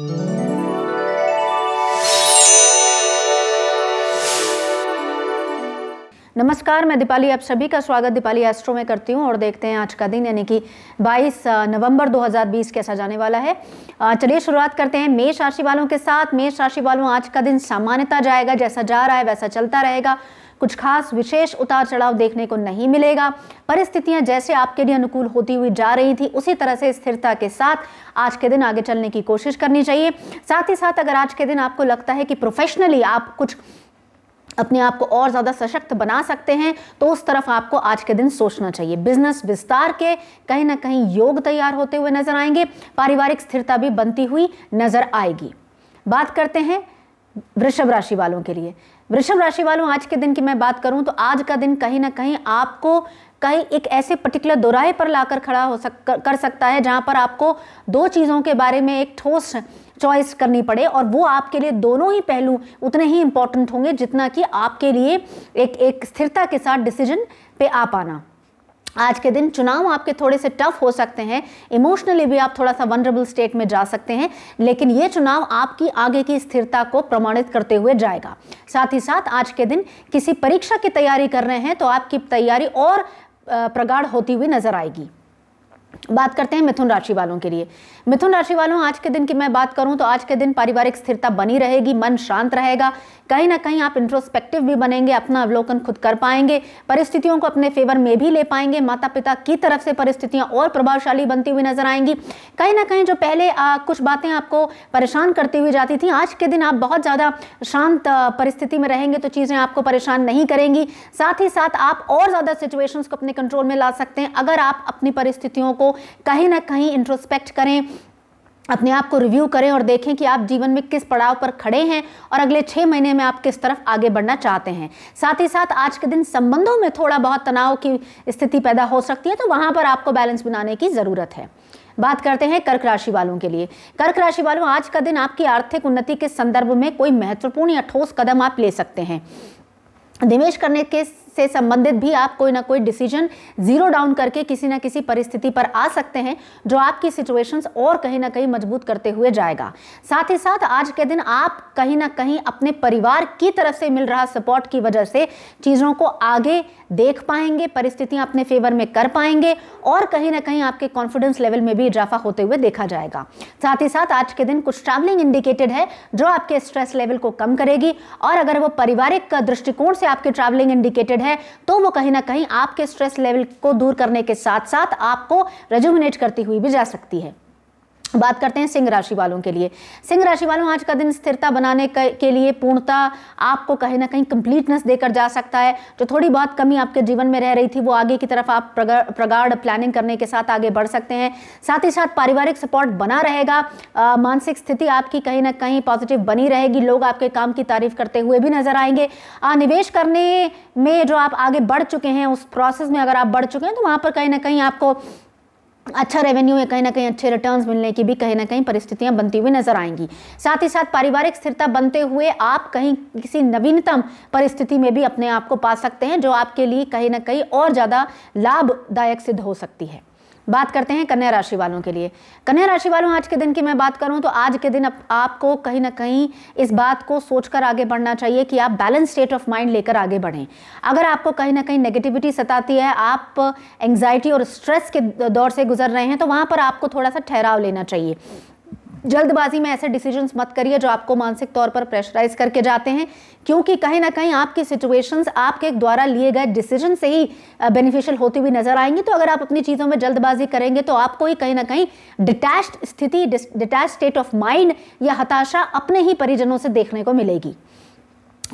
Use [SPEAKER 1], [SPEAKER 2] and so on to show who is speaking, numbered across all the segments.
[SPEAKER 1] mm नमस्कार मैं दीपाली आप सभी का स्वागत दीपाली एस्ट्रो में करती हूं और देखते हैं आज का दिन यानी कि 22 नवंबर 2020 कैसा जाने वाला है चलिए शुरुआत करते हैं मेष राशि वालों के साथ मेष राशि वालों आज का दिन सामान्यता जाएगा जैसा जा रहा है वैसा चलता रहेगा कुछ खास विशेष उतार चढ़ाव देखने को नहीं मिलेगा परिस्थितियां जैसे आपके लिए अनुकूल होती हुई जा रही थी उसी तरह से स्थिरता के साथ आज के दिन आगे चलने की कोशिश करनी चाहिए साथ ही साथ अगर आज के दिन आपको लगता है कि प्रोफेशनली आप कुछ अपने आप को और ज़्यादा सशक्त बना सकते हैं तो उस तरफ आपको आज के दिन सोचना चाहिए बिजनेस विस्तार के कहीं ना कहीं योग तैयार होते हुए नजर आएंगे पारिवारिक स्थिरता भी बनती हुई नजर आएगी बात करते हैं वृषभ राशि वालों के लिए वृषभ राशि वालों आज के दिन की मैं बात करूं तो आज का दिन कहीं ना कहीं आपको कहीं एक ऐसे पर्टिकुलर दोराहे पर लाकर खड़ा हो सक कर, सकता है जहां पर आपको दो चीज़ों के बारे में एक ठोस चॉइस करनी पड़े और वो आपके लिए दोनों ही पहलू उतने ही इम्पॉर्टेंट होंगे जितना कि आपके लिए एक एक स्थिरता के साथ डिसीजन पे आ पाना आज के दिन चुनाव आपके थोड़े से टफ हो सकते हैं इमोशनली भी आप थोड़ा सा वनरेबल स्टेट में जा सकते हैं लेकिन ये चुनाव आपकी आगे की स्थिरता को प्रमाणित करते हुए जाएगा साथ ही साथ आज के दिन किसी परीक्षा की तैयारी कर रहे हैं तो आपकी तैयारी और प्रगाढ़ होती हुई नजर आएगी बात करते हैं मिथुन राशि वालों के लिए मिथुन राशि वालों आज के दिन की मैं बात करूं तो आज के दिन पारिवारिक स्थिरता बनी रहेगी मन शांत रहेगा कहीं ना कहीं आप इंट्रोस्पेक्टिव भी बनेंगे अपना अवलोकन खुद कर पाएंगे परिस्थितियों को अपने फेवर में भी ले पाएंगे माता पिता की तरफ से परिस्थितियां और प्रभावशाली बनती हुई नजर आएंगी कहीं ना कहीं जो पहले आ, कुछ बातें आपको परेशान करती हुई जाती थी आज के दिन आप बहुत ज़्यादा शांत परिस्थिति में रहेंगे तो चीज़ें आपको परेशान नहीं करेंगी साथ ही साथ आप और ज़्यादा सिचुएशंस को अपने कंट्रोल में ला सकते हैं अगर आप अपनी परिस्थितियों को कहीं ना कहीं इंट्रोस्पेक्ट करें अपने आप को रिव्यू करें और देखें कि आप जीवन में किस पड़ाव पर खड़े हैं और अगले छः महीने में आप किस तरफ आगे बढ़ना चाहते हैं साथ ही साथ आज के दिन संबंधों में थोड़ा बहुत तनाव की स्थिति पैदा हो सकती है तो वहाँ पर आपको बैलेंस बनाने की ज़रूरत है बात करते हैं कर्क राशि वालों के लिए कर्क राशि वालों आज का दिन आपकी आर्थिक उन्नति के संदर्भ में कोई महत्वपूर्ण या ठोस कदम आप ले सकते हैं निवेश करने के से संबंधित भी आप कोई ना कोई डिसीजन जीरो डाउन करके किसी ना किसी परिस्थिति पर आ सकते हैं जो आपकी सिचुएशंस और कहीं ना कहीं मजबूत करते हुए जाएगा साथ ही साथ आज के दिन आप कहीं ना कहीं अपने परिवार की तरफ से मिल रहा सपोर्ट की वजह से चीज़ों को आगे देख पाएंगे परिस्थितियां अपने फेवर में कर पाएंगे और कहीं ना कहीं आपके कॉन्फिडेंस लेवल में भी इजाफा होते हुए देखा जाएगा साथ ही साथ आज के दिन कुछ ट्रैवलिंग इंडिकेटेड है जो आपके स्ट्रेस लेवल को कम करेगी और अगर वो पारिवारिक दृष्टिकोण से आपके ट्रैवलिंग इंडिकेटेड रिलेटेड है तो वो कहीं ना कहीं आपके स्ट्रेस लेवल को दूर करने के साथ साथ आपको रेजुमिनेट करती हुई भी जा सकती है बात करते हैं सिंह राशि वालों के लिए सिंह राशि वालों आज का दिन स्थिरता बनाने के लिए पूर्णता आपको कहीं ना कहीं कंप्लीटनेस देकर जा सकता है जो थोड़ी बहुत कमी आपके जीवन में रह रही थी वो आगे की तरफ आप प्रगाढ़ प्लानिंग करने के साथ आगे बढ़ सकते हैं साथ ही साथ पारिवारिक सपोर्ट बना रहेगा मानसिक स्थिति आपकी कहीं ना कहीं पॉजिटिव बनी रहेगी लोग आपके काम की तारीफ करते हुए भी नजर आएंगे निवेश करने में जो आप आगे बढ़ चुके हैं उस प्रोसेस में अगर आप बढ़ चुके हैं तो वहाँ पर कहीं ना कहीं आपको अच्छा रेवेन्यू है कहीं ना कहीं अच्छे रिटर्न्स मिलने की भी कहीं ना कहीं परिस्थितियां बनती हुई नजर आएंगी साथ ही साथ पारिवारिक स्थिरता बनते हुए आप कहीं किसी नवीनतम परिस्थिति में भी अपने आप को पा सकते हैं जो आपके लिए कहीं ना कहीं और ज़्यादा लाभदायक सिद्ध हो सकती है बात करते हैं कन्या राशि वालों के लिए कन्या राशि वालों आज के दिन की मैं बात करूं तो आज के दिन आपको कहीं ना कहीं इस बात को सोचकर आगे बढ़ना चाहिए कि आप बैलेंस स्टेट ऑफ माइंड लेकर आगे बढ़ें अगर आपको कहीं ना कहीं नेगेटिविटी सताती है आप एंग्जाइटी और स्ट्रेस के दौर से गुजर रहे हैं तो वहां पर आपको थोड़ा सा ठहराव लेना चाहिए जल्दबाजी में ऐसे डिसीजंस मत करिए जो आपको मानसिक तौर पर प्रेशराइज करके जाते हैं क्योंकि कहीं ना कहीं आपकी सिचुएशंस आपके द्वारा लिए गए डिसीजन से ही बेनिफिशियल होती हुई नजर आएंगी तो अगर आप अपनी चीज़ों में जल्दबाजी करेंगे तो आपको ही कहीं ना कहीं डिटैच स्थिति डिटैच स्टेट ऑफ माइंड या हताशा अपने ही परिजनों से देखने को मिलेगी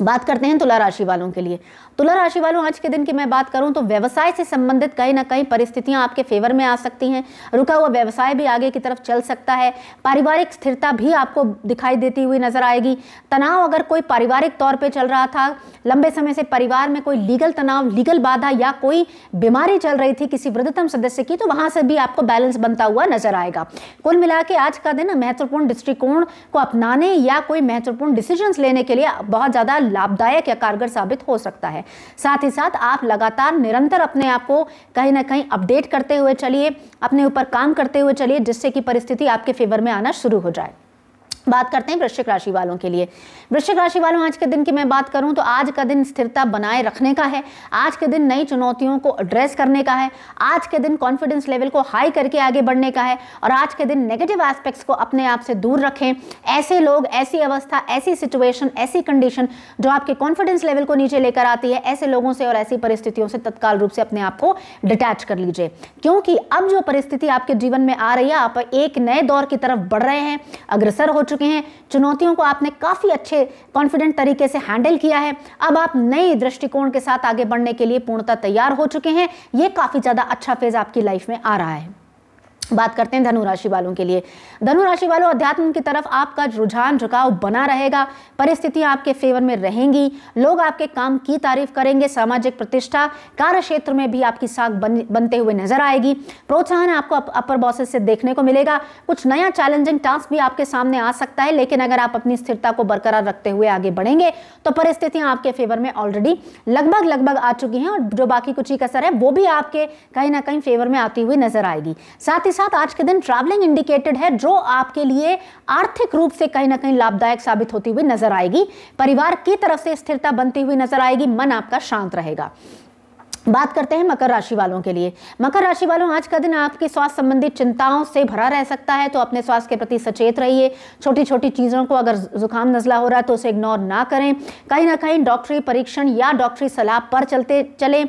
[SPEAKER 1] बात करते हैं तुला राशि वालों के लिए तुला राशि वालों आज के दिन की मैं बात करूं तो व्यवसाय से संबंधित कहीं ना कहीं परिस्थितियां आपके फेवर में आ सकती हैं रुका हुआ व्यवसाय भी आगे की तरफ चल सकता है पारिवारिक स्थिरता भी आपको दिखाई देती हुई नजर आएगी तनाव अगर कोई पारिवारिक तौर पर चल रहा था लंबे समय से परिवार में कोई लीगल तनाव लीगल बाधा या कोई बीमारी चल रही थी किसी वृद्धतम सदस्य की तो वहां से भी आपको बैलेंस बनता हुआ नजर आएगा कुल मिला के आज का दिन महत्वपूर्ण दृष्टिकोण को अपनाने या कोई महत्वपूर्ण डिसीजन लेने के लिए बहुत ज़्यादा लाभदायक या कारगर साबित हो सकता है साथ ही साथ आप लगातार निरंतर अपने आप को कहीं ना कहीं अपडेट करते हुए चलिए अपने ऊपर काम करते हुए चलिए जिससे कि परिस्थिति आपके फेवर में आना शुरू हो जाए बात करते हैं वृश्चिक राशि वालों के लिए वृश्चिक राशि वालों आज के दिन की मैं बात करूं तो आज का दिन स्थिरता बनाए रखने का है आज के दिन नई चुनौतियों को एड्रेस करने का है आज के दिन कॉन्फिडेंस लेवल को हाई करके आगे बढ़ने का है और आज के दिन नेगेटिव एस्पेक्ट्स को अपने आप से दूर रखें ऐसे लोग ऐसी अवस्था ऐसी सिचुएशन ऐसी कंडीशन जो आपके कॉन्फिडेंस लेवल को नीचे लेकर आती है ऐसे लोगों से और ऐसी परिस्थितियों से तत्काल रूप से अपने आप को डिटैच कर लीजिए क्योंकि अब जो परिस्थिति आपके जीवन में आ रही है आप एक नए दौर की तरफ बढ़ रहे हैं अग्रसर हो चुके चुके हैं चुनौतियों को आपने काफ़ी अच्छे कॉन्फिडेंट तरीके से हैंडल किया है अब आप नए दृष्टिकोण के साथ आगे बढ़ने के लिए पूर्णता तैयार हो चुके हैं ये काफ़ी ज़्यादा अच्छा फेज़ आपकी लाइफ में आ रहा है बात करते हैं धनु राशि वालों के लिए धनु राशि वालों अध्यात्म की तरफ आपका रुझान झुकाव बना रहेगा परिस्थितियां आपके फेवर में रहेंगी लोग आपके काम की तारीफ करेंगे सामाजिक प्रतिष्ठा कार्य क्षेत्र में भी आपकी साख बन, बनते हुए नजर आएगी प्रोत्साहन आपको अप, अपर बॉसेस से देखने को मिलेगा कुछ नया चैलेंजिंग टास्क भी आपके सामने आ सकता है लेकिन अगर आप अपनी स्थिरता को बरकरार रखते हुए आगे बढ़ेंगे तो परिस्थितियां आपके फेवर में ऑलरेडी लगभग लगभग आ चुकी हैं और जो बाकी कुछ ही कसर है वो भी आपके कहीं ना कहीं फेवर में आती हुई नजर आएगी साथ ही साथ आज के दिन ट्रैवलिंग इंडिकेटेड है जो आपके लिए आर्थिक रूप से कहीं ना कहीं लाभदायक साबित होती हुई नजर आएगी परिवार की तरफ से स्थिरता बनती हुई नजर आएगी मन आपका शांत रहेगा बात करते हैं मकर राशि वालों के लिए मकर राशि वालों आज का दिन आपके स्वास्थ्य संबंधित चिंताओं से भरा रह सकता है तो अपने स्वास्थ्य के प्रति सचेत रहिए छोटी छोटी चीज़ों को अगर जुकाम नज़ला हो रहा है तो उसे इग्नोर ना करें कहीं ना कहीं डॉक्टरी परीक्षण या डॉक्टरी सलाह पर चलते चलें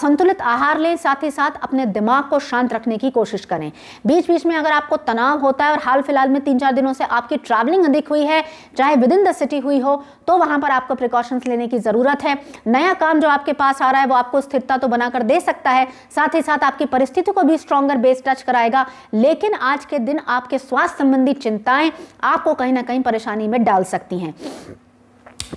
[SPEAKER 1] संतुलित आहार लें साथ ही साथ अपने दिमाग को शांत रखने की कोशिश करें बीच बीच में अगर आपको तनाव होता है और हाल फिलहाल में तीन चार दिनों से आपकी ट्रैवलिंग अधिक हुई है चाहे विद इन द सिटी हुई हो तो वहाँ पर आपको प्रिकॉशंस लेने की ज़रूरत है नया काम जो आपके पास आ रहा है वो आपको स्थिरता नागरिकता तो बनाकर दे सकता है साथ ही साथ आपकी परिस्थिति को भी स्ट्रॉगर बेस टच कराएगा लेकिन आज के दिन आपके स्वास्थ्य संबंधी चिंताएं आपको कहीं ना कहीं परेशानी में डाल सकती हैं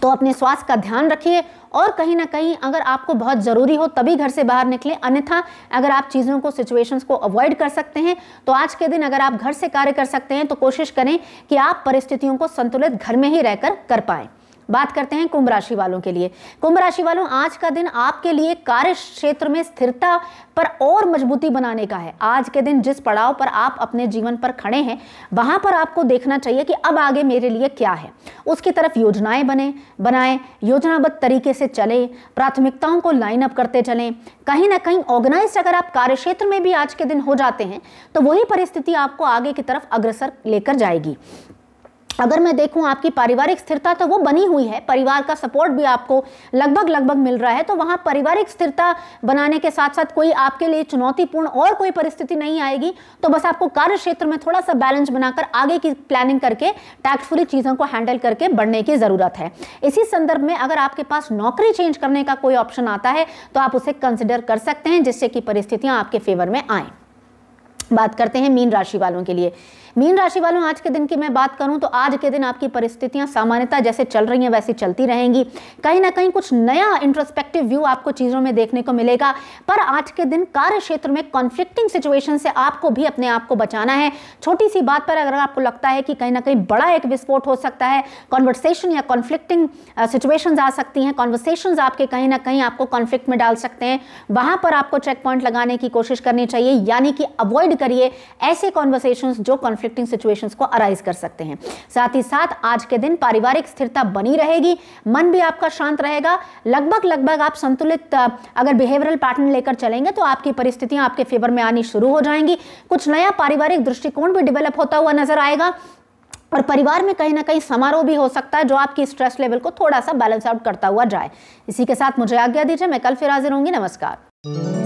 [SPEAKER 1] तो अपने स्वास्थ्य का ध्यान रखिए और कहीं ना कहीं अगर आपको बहुत ज़रूरी हो तभी घर से बाहर निकले अन्यथा अगर आप चीज़ों को सिचुएशंस को अवॉइड कर सकते हैं तो आज के दिन अगर आप घर से कार्य कर सकते हैं तो कोशिश करें कि आप परिस्थितियों को संतुलित घर में ही रहकर कर पाए बात करते हैं कुंभ राशि वालों के लिए कुंभ राशि वालों आज का दिन आपके लिए कार्य क्षेत्र में स्थिरता पर और मजबूती बनाने का है आज के दिन जिस पड़ाव पर आप अपने जीवन पर खड़े हैं वहां पर आपको देखना चाहिए कि अब आगे मेरे लिए क्या है उसकी तरफ योजनाएं बने बनाएं योजनाबद्ध तरीके से चले प्राथमिकताओं को लाइन अप करते चलें कहीं ना कहीं ऑर्गेनाइज अगर आप कार्य क्षेत्र में भी आज के दिन हो जाते हैं तो वही परिस्थिति आपको आगे की तरफ अग्रसर लेकर जाएगी अगर मैं देखूं आपकी पारिवारिक स्थिरता तो वो बनी हुई है परिवार का सपोर्ट भी आपको लगभग लगभग मिल रहा है तो वहाँ पारिवारिक स्थिरता बनाने के साथ साथ कोई आपके लिए चुनौतीपूर्ण और कोई परिस्थिति नहीं आएगी तो बस आपको कार्य क्षेत्र में थोड़ा सा बैलेंस बनाकर आगे की प्लानिंग करके टैक्सफुली चीज़ों को हैंडल करके बढ़ने की ज़रूरत है इसी संदर्भ में अगर आपके पास नौकरी चेंज करने का कोई ऑप्शन आता है तो आप उसे कंसिडर कर सकते हैं जिससे कि परिस्थितियाँ आपके फेवर में आएँ बात करते हैं मीन राशि वालों के लिए मीन राशि वालों आज के दिन की मैं बात करूं तो आज के दिन आपकी परिस्थितियां सामान्यता जैसे चल रही हैं वैसी चलती रहेंगी कहीं ना कहीं कुछ नया इंट्रोस्पेक्टिव व्यू आपको चीज़ों में देखने को मिलेगा पर आज के दिन कार्य क्षेत्र में कॉन्फ्लिक्टिंग सिचुएशन से आपको भी अपने आप को बचाना है छोटी सी बात पर अगर आपको लगता है कि कहीं ना कहीं बड़ा एक विस्फोट हो सकता है कॉन्वर्सेशन या कॉन्फ्लिक्टिंग सिचुएशन आ सकती हैं कॉन्वर्सेशन आपके कहीं ना कहीं आपको कॉन्फ्लिक्ट में डाल सकते हैं वहां पर आपको चेक पॉइंट लगाने की कोशिश करनी चाहिए यानी कि अवॉइड करिए ऐसे कॉन्वर्सेशन जो कॉन्फ्लिक्ट कॉन्फ्लिक्टिंग सिचुएशंस को अराइज कर सकते हैं साथ ही साथ आज के दिन पारिवारिक स्थिरता बनी रहेगी मन भी आपका शांत रहेगा लगभग लगभग आप संतुलित अगर बिहेवियरल पैटर्न लेकर चलेंगे तो आपकी परिस्थितियां आपके फेवर में आनी शुरू हो जाएंगी कुछ नया पारिवारिक दृष्टिकोण भी डेवलप होता हुआ नजर आएगा और परिवार में कहीं ना कहीं समारोह भी हो सकता है जो आपकी स्ट्रेस लेवल को थोड़ा सा बैलेंस आउट करता हुआ जाए इसी के साथ मुझे आज्ञा दीजिए मैं कल फिर हाजिर होंगी नमस्कार